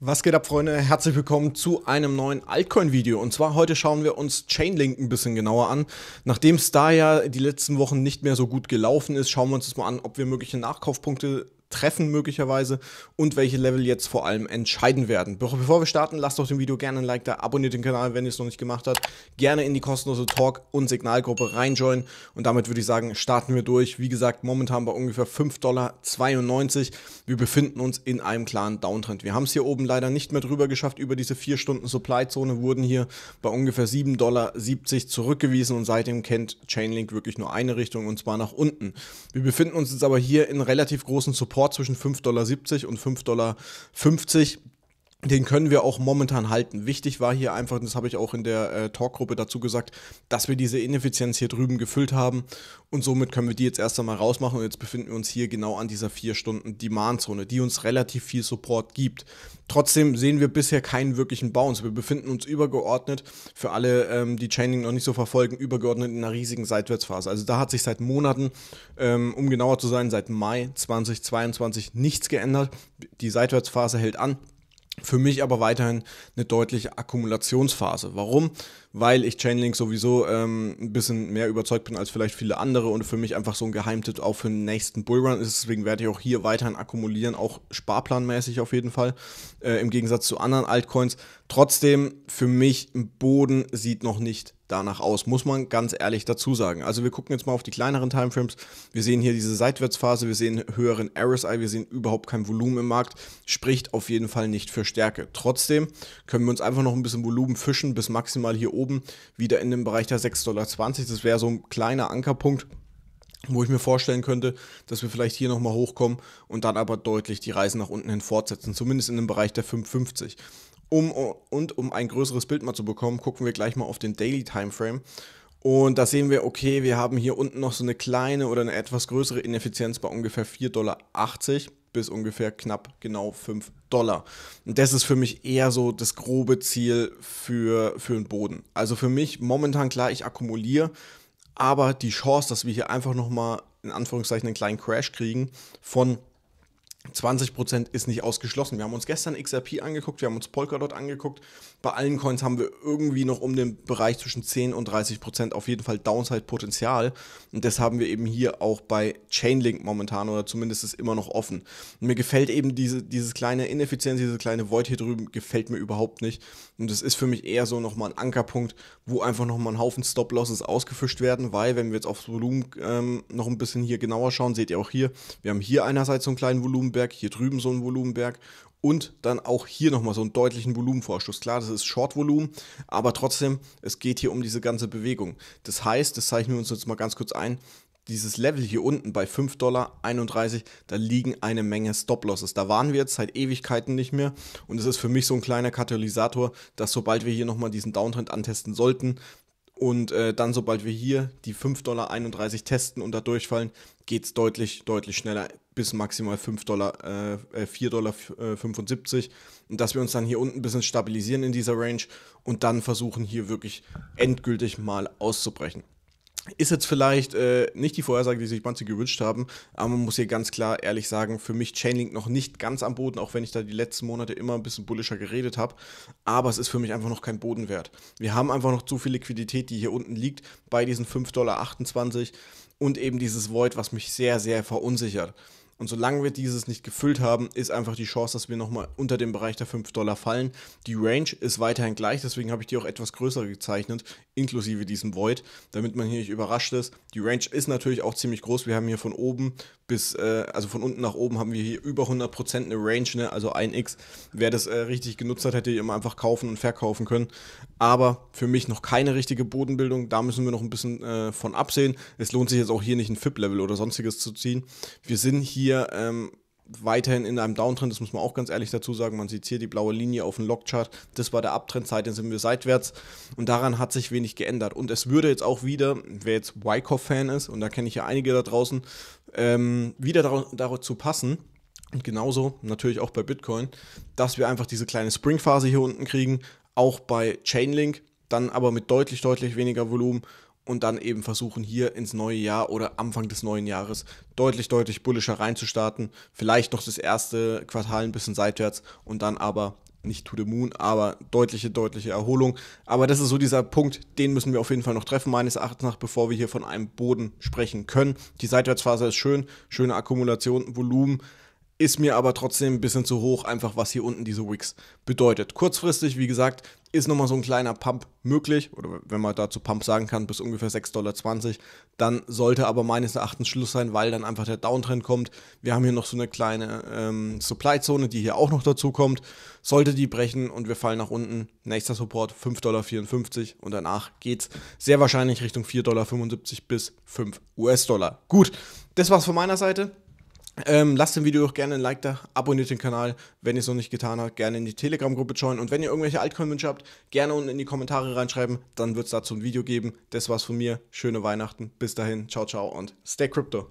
Was geht ab, Freunde? Herzlich willkommen zu einem neuen Altcoin-Video. Und zwar heute schauen wir uns Chainlink ein bisschen genauer an. Nachdem es da ja die letzten Wochen nicht mehr so gut gelaufen ist, schauen wir uns das mal an, ob wir mögliche Nachkaufpunkte treffen möglicherweise und welche Level jetzt vor allem entscheiden werden. bevor wir starten, lasst doch dem Video gerne ein Like da, abonniert den Kanal, wenn ihr es noch nicht gemacht habt. Gerne in die kostenlose Talk- und Signalgruppe reinjoinen und damit würde ich sagen, starten wir durch. Wie gesagt, momentan bei ungefähr 5,92 Dollar. Wir befinden uns in einem klaren Downtrend. Wir haben es hier oben leider nicht mehr drüber geschafft. Über diese 4 Stunden Supply-Zone wurden hier bei ungefähr 7,70 Dollar zurückgewiesen und seitdem kennt Chainlink wirklich nur eine Richtung und zwar nach unten. Wir befinden uns jetzt aber hier in relativ großen Support Support zwischen 5,70 Dollar und 5,50 Dollar den können wir auch momentan halten. Wichtig war hier einfach, das habe ich auch in der äh, Talkgruppe dazu gesagt, dass wir diese Ineffizienz hier drüben gefüllt haben und somit können wir die jetzt erst einmal rausmachen und jetzt befinden wir uns hier genau an dieser 4 Stunden Demand-Zone, die uns relativ viel Support gibt. Trotzdem sehen wir bisher keinen wirklichen Bounce. Wir befinden uns übergeordnet, für alle, ähm, die Chaining noch nicht so verfolgen, übergeordnet in einer riesigen Seitwärtsphase. Also da hat sich seit Monaten, ähm, um genauer zu sein, seit Mai 2022 nichts geändert. Die Seitwärtsphase hält an. Für mich aber weiterhin eine deutliche Akkumulationsphase. Warum? weil ich Chainlink sowieso ähm, ein bisschen mehr überzeugt bin als vielleicht viele andere und für mich einfach so ein Geheimtipp auch für den nächsten Bullrun ist. Deswegen werde ich auch hier weiterhin akkumulieren, auch sparplanmäßig auf jeden Fall, äh, im Gegensatz zu anderen Altcoins. Trotzdem, für mich, im Boden sieht noch nicht danach aus, muss man ganz ehrlich dazu sagen. Also wir gucken jetzt mal auf die kleineren Timeframes. Wir sehen hier diese Seitwärtsphase, wir sehen höheren RSI, wir sehen überhaupt kein Volumen im Markt, spricht auf jeden Fall nicht für Stärke. Trotzdem können wir uns einfach noch ein bisschen Volumen fischen bis maximal hier oben oben wieder in den Bereich der 6,20 Dollar. Das wäre so ein kleiner Ankerpunkt wo ich mir vorstellen könnte, dass wir vielleicht hier nochmal hochkommen und dann aber deutlich die Reise nach unten hin fortsetzen, zumindest in dem Bereich der 550. Um, und um ein größeres Bild mal zu bekommen, gucken wir gleich mal auf den Daily Timeframe. Und da sehen wir, okay, wir haben hier unten noch so eine kleine oder eine etwas größere Ineffizienz bei ungefähr 4,80 Dollar bis ungefähr knapp genau 5 Dollar. Und das ist für mich eher so das grobe Ziel für, für den Boden. Also für mich momentan klar, ich akkumuliere, aber die Chance, dass wir hier einfach nochmal in Anführungszeichen einen kleinen Crash kriegen von 20% ist nicht ausgeschlossen. Wir haben uns gestern XRP angeguckt, wir haben uns Polkadot angeguckt. Bei allen Coins haben wir irgendwie noch um den Bereich zwischen 10 und 30% auf jeden Fall Downside-Potenzial. Und das haben wir eben hier auch bei Chainlink momentan oder zumindest ist immer noch offen. Und mir gefällt eben diese, dieses kleine Ineffizienz, diese kleine Void hier drüben, gefällt mir überhaupt nicht. Und das ist für mich eher so nochmal ein Ankerpunkt, wo einfach nochmal ein Haufen Stop-Losses ausgefischt werden, weil wenn wir jetzt aufs Volumen ähm, noch ein bisschen hier genauer schauen, seht ihr auch hier, wir haben hier einerseits so einen kleinen Volumen. Volumenberg, hier drüben so ein Volumenberg und dann auch hier nochmal so einen deutlichen Volumenvorschuss. Klar, das ist Short-Volumen, aber trotzdem, es geht hier um diese ganze Bewegung. Das heißt, das zeichnen wir uns jetzt mal ganz kurz ein, dieses Level hier unten bei 5,31 Dollar, da liegen eine Menge Stop-Losses. Da waren wir jetzt seit Ewigkeiten nicht mehr und es ist für mich so ein kleiner Katalysator, dass sobald wir hier nochmal diesen Downtrend antesten sollten, und äh, dann, sobald wir hier die 5,31 Dollar testen und da durchfallen, geht es deutlich, deutlich schneller bis maximal 5 Dollar, äh, 4,75 äh, Dollar. Äh, und dass wir uns dann hier unten ein bisschen stabilisieren in dieser Range und dann versuchen, hier wirklich endgültig mal auszubrechen. Ist jetzt vielleicht äh, nicht die Vorhersage, die sich manche gewünscht haben, aber man muss hier ganz klar ehrlich sagen, für mich Chainlink noch nicht ganz am Boden, auch wenn ich da die letzten Monate immer ein bisschen bullischer geredet habe. Aber es ist für mich einfach noch kein Boden wert. Wir haben einfach noch zu viel Liquidität, die hier unten liegt, bei diesen 5,28 Dollar und eben dieses Void, was mich sehr, sehr verunsichert. Und solange wir dieses nicht gefüllt haben, ist einfach die Chance, dass wir nochmal unter dem Bereich der 5 Dollar fallen. Die Range ist weiterhin gleich, deswegen habe ich die auch etwas größer gezeichnet, inklusive diesem Void, damit man hier nicht überrascht ist. Die Range ist natürlich auch ziemlich groß. Wir haben hier von oben bis, äh, also von unten nach oben haben wir hier über 100% eine Range, ne? also 1x. Wer das äh, richtig genutzt hat, hätte hier immer einfach kaufen und verkaufen können. Aber für mich noch keine richtige Bodenbildung. Da müssen wir noch ein bisschen äh, von absehen. Es lohnt sich jetzt auch hier nicht ein FIP-Level oder sonstiges zu ziehen. Wir sind hier hier ähm, weiterhin in einem Downtrend, das muss man auch ganz ehrlich dazu sagen. Man sieht hier die blaue Linie auf dem Logchart, das war der Abtrend, seitdem sind wir seitwärts und daran hat sich wenig geändert. Und es würde jetzt auch wieder, wer jetzt Wyckoff-Fan ist, und da kenne ich ja einige da draußen, ähm, wieder dazu passen. Und genauso natürlich auch bei Bitcoin, dass wir einfach diese kleine Spring-Phase hier unten kriegen, auch bei Chainlink, dann aber mit deutlich, deutlich weniger Volumen und dann eben versuchen, hier ins neue Jahr oder Anfang des neuen Jahres deutlich, deutlich bullischer reinzustarten. Vielleicht noch das erste Quartal ein bisschen seitwärts und dann aber nicht to the moon, aber deutliche, deutliche Erholung. Aber das ist so dieser Punkt, den müssen wir auf jeden Fall noch treffen, meines Erachtens nach, bevor wir hier von einem Boden sprechen können. Die Seitwärtsphase ist schön, schöne Akkumulation, Volumen, ist mir aber trotzdem ein bisschen zu hoch, einfach was hier unten diese Wicks bedeutet. Kurzfristig, wie gesagt, ist nochmal so ein kleiner Pump möglich, oder wenn man dazu Pump sagen kann, bis ungefähr 6,20 Dollar. Dann sollte aber meines Erachtens Schluss sein, weil dann einfach der Downtrend kommt. Wir haben hier noch so eine kleine ähm, Supply-Zone, die hier auch noch dazu kommt. Sollte die brechen und wir fallen nach unten, nächster Support 5,54 Dollar und danach geht es sehr wahrscheinlich Richtung 4,75 Dollar bis 5 US-Dollar. Gut, das war's von meiner Seite. Ähm, lasst dem Video auch gerne ein Like da, abonniert den Kanal, wenn ihr es noch nicht getan habt, gerne in die Telegram-Gruppe joinen und wenn ihr irgendwelche Altcoin-Wünsche habt, gerne unten in die Kommentare reinschreiben, dann wird es dazu ein Video geben. Das war's von mir, schöne Weihnachten, bis dahin, ciao, ciao und stay crypto.